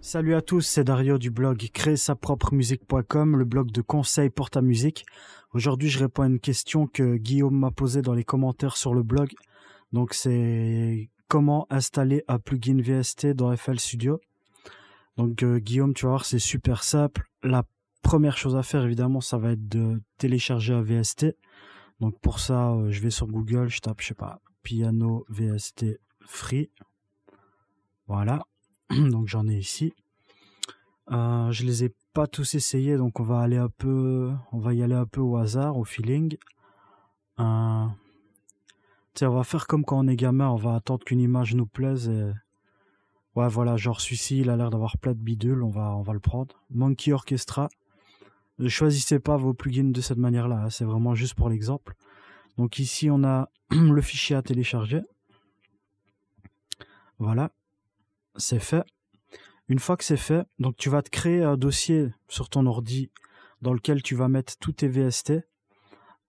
Salut à tous, c'est Dario du blog créer sa propre musique.com, le blog de conseils pour ta musique. Aujourd'hui, je réponds à une question que Guillaume m'a posée dans les commentaires sur le blog. Donc, c'est comment installer un plugin VST dans FL Studio. Donc, euh, Guillaume, tu vas voir, c'est super simple. La première chose à faire, évidemment, ça va être de télécharger un VST. Donc, pour ça, euh, je vais sur Google, je tape, je sais pas, piano VST free. Voilà. donc j'en ai ici. je euh, je les ai pas tous essayés, donc on va aller un peu, on va y aller un peu au hasard, au feeling. Euh, on va faire comme quand on est gamin, on va attendre qu'une image nous plaise. Ouais, voilà, genre celui-ci, il a l'air d'avoir plein de bidules, on va, on va le prendre. Monkey Orchestra. Ne choisissez pas vos plugins de cette manière-là, hein, c'est vraiment juste pour l'exemple. Donc ici, on a le fichier à télécharger. Voilà c'est fait. Une fois que c'est fait, donc tu vas te créer un dossier sur ton ordi dans lequel tu vas mettre tous tes VST,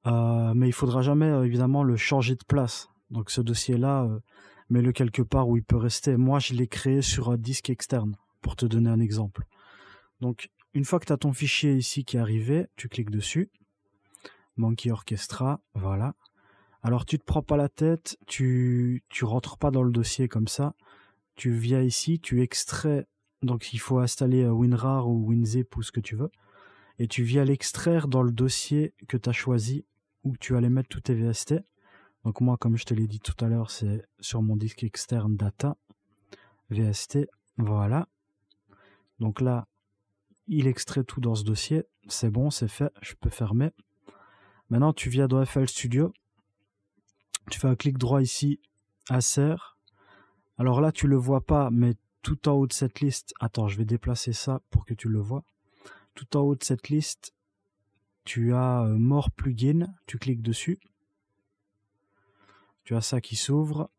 euh, mais il faudra jamais euh, évidemment le changer de place. Donc ce dossier-là, euh, mets-le quelque part où il peut rester. Moi, je l'ai créé sur un disque externe, pour te donner un exemple. Donc une fois que tu as ton fichier ici qui est arrivé, tu cliques dessus. Monkey Orchestra, voilà. Alors tu te prends pas la tête, tu tu rentres pas dans le dossier comme ça tu viens ici, tu extrais, donc il faut installer WinRAR ou WinZip ou ce que tu veux, et tu viens l'extraire dans le dossier que tu as choisi où tu allais mettre tous tes VST. Donc moi, comme je te l'ai dit tout à l'heure, c'est sur mon disque externe data, VST, voilà. Donc là, il extrait tout dans ce dossier, c'est bon, c'est fait, je peux fermer. Maintenant, tu viens dans FL Studio, tu fais un clic droit ici, Acer. Alors là, tu le vois pas, mais tout en haut de cette liste, attends, je vais déplacer ça pour que tu le vois. Tout en haut de cette liste, tu as euh, More Plugin, tu cliques dessus. Tu as ça qui s'ouvre.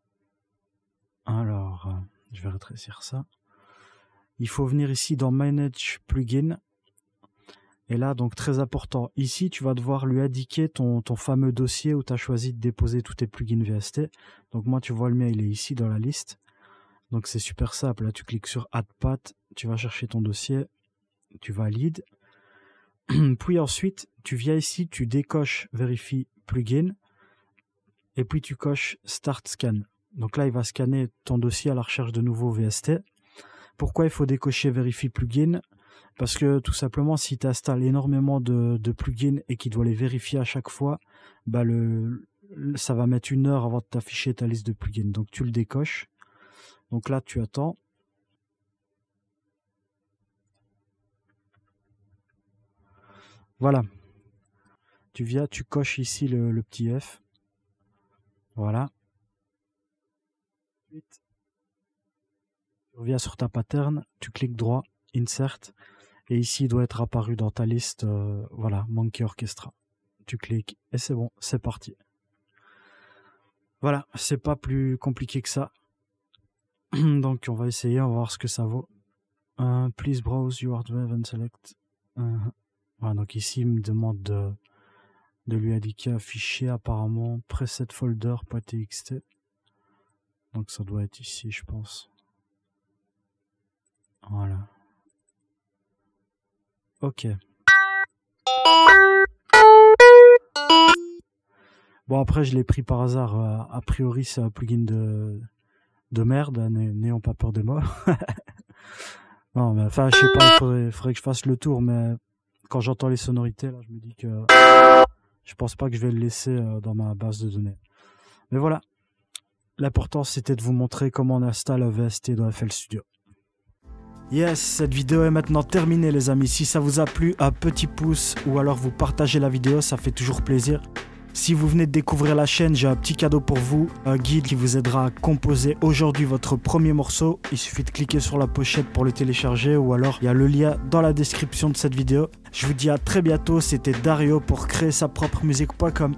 Alors, euh, je vais rétrécir ça. Il faut venir ici dans Manage Plugin. Et là, donc très important, ici, tu vas devoir lui indiquer ton, ton fameux dossier où tu as choisi de déposer tous tes plugins VST. Donc moi, tu vois, le mien, il est ici dans la liste. Donc c'est super simple. Là, tu cliques sur Add Path, tu vas chercher ton dossier, tu valides. puis ensuite, tu viens ici, tu décoches Vérifie Plugin et puis tu coches Start Scan. Donc là, il va scanner ton dossier à la recherche de nouveaux VST. Pourquoi il faut décocher Vérifie Plugin Parce que tout simplement, si tu installes énormément de, plugins et qu'il doit les vérifier à chaque fois, bah, le, ça va mettre une heure avant de t'afficher ta liste de plugins. Donc tu le décoches. Donc là, tu attends. Voilà. Tu viens, tu coches ici le, petit F. Voilà. Tu reviens sur ta pattern, tu cliques droit, insert, et ici il doit être apparu dans ta liste, euh, voilà, Monkey Orchestra. Tu cliques et c'est bon, c'est parti. Voilà, c'est pas plus compliqué que ça. Donc on va essayer, on va voir ce que ça vaut. Euh, please browse your drive and select. Euh, donc ici il me demande de, de lui indiquer un fichier apparemment preset folder.txt. Donc ça doit être ici je pense. Voilà. Ok. Bon après je l'ai pris par hasard. Euh, a priori c'est un plugin de de merde, n'ayons pas peur de moi. non, mais enfin, je sais pas, il faudrait, que je fasse le tour, mais quand j'entends les sonorités, je me dis que je pense pas que je vais le laisser euh, dans ma base de données. Mais voilà. L'important, c'était de vous montrer comment on installe VST dans FL Studio. Yes, cette vidéo est maintenant terminée les amis. Si ça vous a plu, un petit pouce ou alors vous partagez la vidéo, ça fait toujours plaisir. Si vous venez de découvrir la chaîne, j'ai un petit cadeau pour vous, un guide qui vous aidera à composer aujourd'hui votre premier morceau. Il suffit de cliquer sur la pochette pour le télécharger ou alors il y a le lien dans la description de cette vidéo. Je vous dis à très bientôt, c'était Dario pour créer sa propre musique.com.